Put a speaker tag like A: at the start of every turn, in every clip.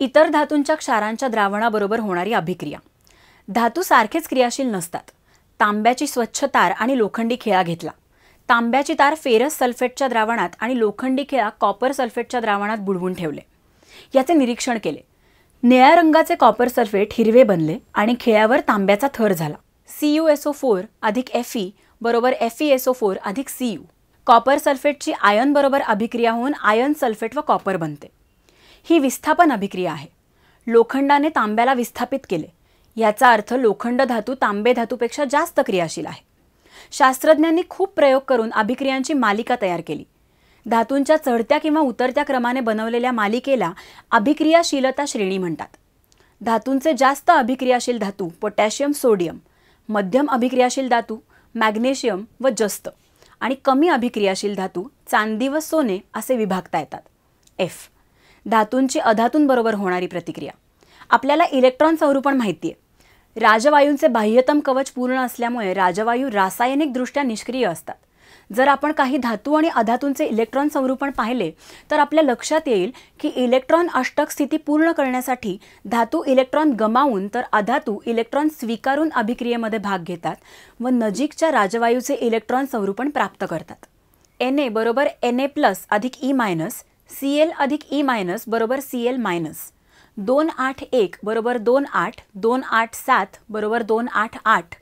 A: इतर धातूंच्या क्षारांच्या द्रावणाबरोबर होणारी अभिक्रिया धातू सारखेच क्रियाशील नसतात तांब्याची स्वच्छ तार आणि लोखंडी खिळा घेतला तांब्याची तार फेरस सल्फेटच्या द्रावणात आणि लोखंडी खिळा कॉपर सल्फेटच्या द्रावणात बुडवून ठेवले याचे निरीक्षण केले निळ्या रंगाचे कॉपर सल्फेट हिरवे बनले आणि खिळ्यावर तांब्याचा थर झाला सी यू ओ फोर अधिक एफ ई बरोबर एफ फोर अधिक सी यू कॉपर सल्फेटची आयन बरोबर अभिक्रिया होऊन आयन सल्फेट व कॉपर बनते ही विस्थापन अभिक्रिया आहे लोखंडाने तांब्याला विस्थापित केले याचा अर्थ लोखंड धातू तांबे धातूपेक्षा जास्त क्रियाशील आहे शास्त्रज्ञांनी खूप प्रयोग करून अभिक्रियांची मालिका तयार केली धातूंच्या चढत्या किंवा उतरत्या क्रमाने बनवलेल्या मालिकेला अभिक्रियाशीलता श्रेणी म्हणतात धातूंचे जास्त अभिक्रियाशील धातू पोटॅशियम सोडियम मध्यम अभिक्रियाशील धातू मॅग्नेशियम व जस्त आणि कमी अभिक्रियाशील धातू चांदी व सोने असे विभागता येतात एफ धातूंची अधातूंबरोबर होणारी प्रतिक्रिया आपल्याला इलेक्ट्रॉन स्वरूपण माहिती आहे राजवायूंचे बाह्यतम कवच पूर्ण असल्यामुळे राजवायू रासायनिकदृष्ट्या निष्क्रिय असतात जर आपण काही धातू आणि अधातूंचे इलेक्ट्रॉन संरूपण पाहिले तर आपल्या लक्षात येईल की इलेक्ट्रॉन अष्टक स्थिती पूर्ण करण्यासाठी धातू इलेक्ट्रॉन गमावून तर अधातू इलेक्ट्रॉन स्वीकारून अभिक्रियेमध्ये भाग घेतात व नजीकच्या राजवायूचे इलेक्ट्रॉन संरूपण प्राप्त करतात एन ए बरोबर एन ए प्लस अधिक E e minus C L अधिक ई मायनस बरोबर सी एल मायनस दोन आठ एक बरोबर दोन आठ दोन आठ सात बरोबर दोन आठ आठ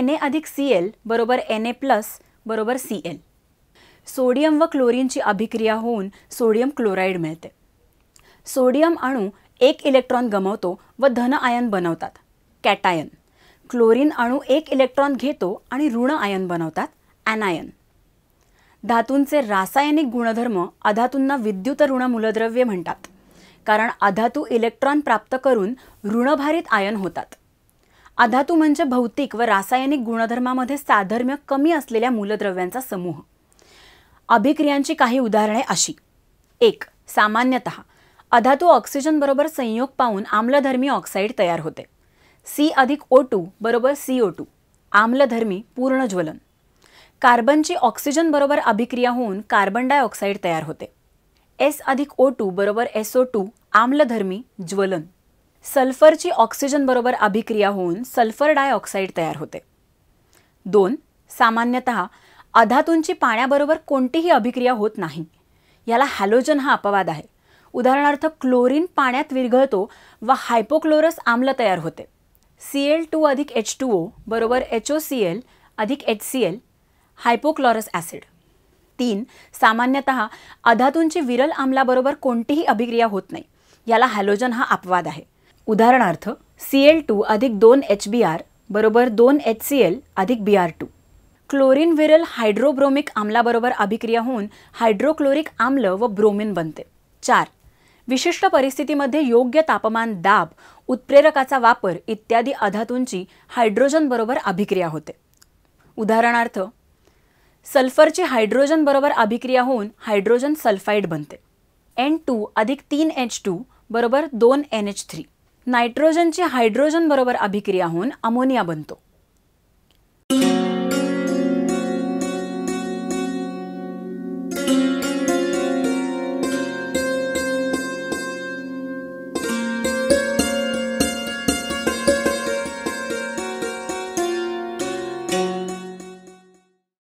A: एन ए अधिक सी एल बरोबर एन ए प्लस बरोबर सी एल सोडियम व क्लोरीनची अभिक्रिया होऊन सोडियम क्लोराईड मिळते सोडियम अणू एक इलेक्ट्रॉन गमवतो व धन आयन बनवतात कॅटायन क्लोरीन अणू एक इलेक्ट्रॉन घेतो आणि ऋण आयन बनवतात ॲनायन धातूंचे रासायनिक गुणधर्म अधातूंना विद्युत ऋण मूलद्रव्ये म्हणतात कारण अधातू इलेक्ट्रॉन प्राप्त करून ऋणभारित आयन होतात अधातू म्हणजे भौतिक व रासायनिक गुणधर्मामध्ये साधर्म्य कमी असलेल्या मूलद्रव्यांचा समूह अभिक्रियांची काही उदाहरणे अशी एक सामान्यत अधातू ऑक्सिजनबरोबर संयोग पाहून आम्लधर्मी ऑक्साईड तयार होते सी अधिक ओ टू बरोबर सी ओ टू आम्लधर्मी पूर्ण ज्वलन कार्बनची ऑक्सिजन बरोबर अभिक्रिया होऊन कार्बन डायऑक्साईड तयार होते एस अधिक ओ टू बरोबर एस ओ टू आम्लधर्मी ज्वलन सल्फरची ऑक्सिजन बरोबर अभिक्रिया होऊन सल्फर डायऑक्साईड तयार होते दोन सामान्यत अधातूंची पाण्याबरोबर कोणतीही अभिक्रिया होत नाही याला हॅलोजन हा अपवाद आहे उदाहरणार्थ क्लोरीन पाण्यात विरघळतो व हायपोक्लोरस आम्ल तयार होते सी एल टू अधिक एच टू ओ बरोबर एच ओ सी एल अधिक H C L hypochlorous acid तीन सामान्यत अधातूंची विरल आम्लाबरोबर कोणतीही अभिक्रिया होत नाही याला हॅलोजन हा अपवाद आहे उदाहरणार्थ सी एल टू अधिक दोन एच बी आर बरोबर दोन एच सी एल अधिक बी आर टू क्लोरीन विरल हायड्रोब्रोमिक आम्लाबरोबर अभिक्रिया होऊन हायड्रोक्लोरिक आम्ल व ब्रोमिन बनते चार विशिष्ट परिस्थितीमध्ये योग्य तापमान दाब उत्प्रेरकाचा वापर इत्यादी अधातूंची हायड्रोजनबरोबर अभिक्रिया होते उदाहरणार्थ सल्फरची हायड्रोजन बरोबर अभिक्रिया होऊन हायड्रोजन सल्फाईड बनते एन टू अधिक तीन एच टू बरोबर दोन एन एच थ्री नायट्रोजनची हायड्रोजन बरोबर अभिक्रिया होऊन अमोनिया बनतो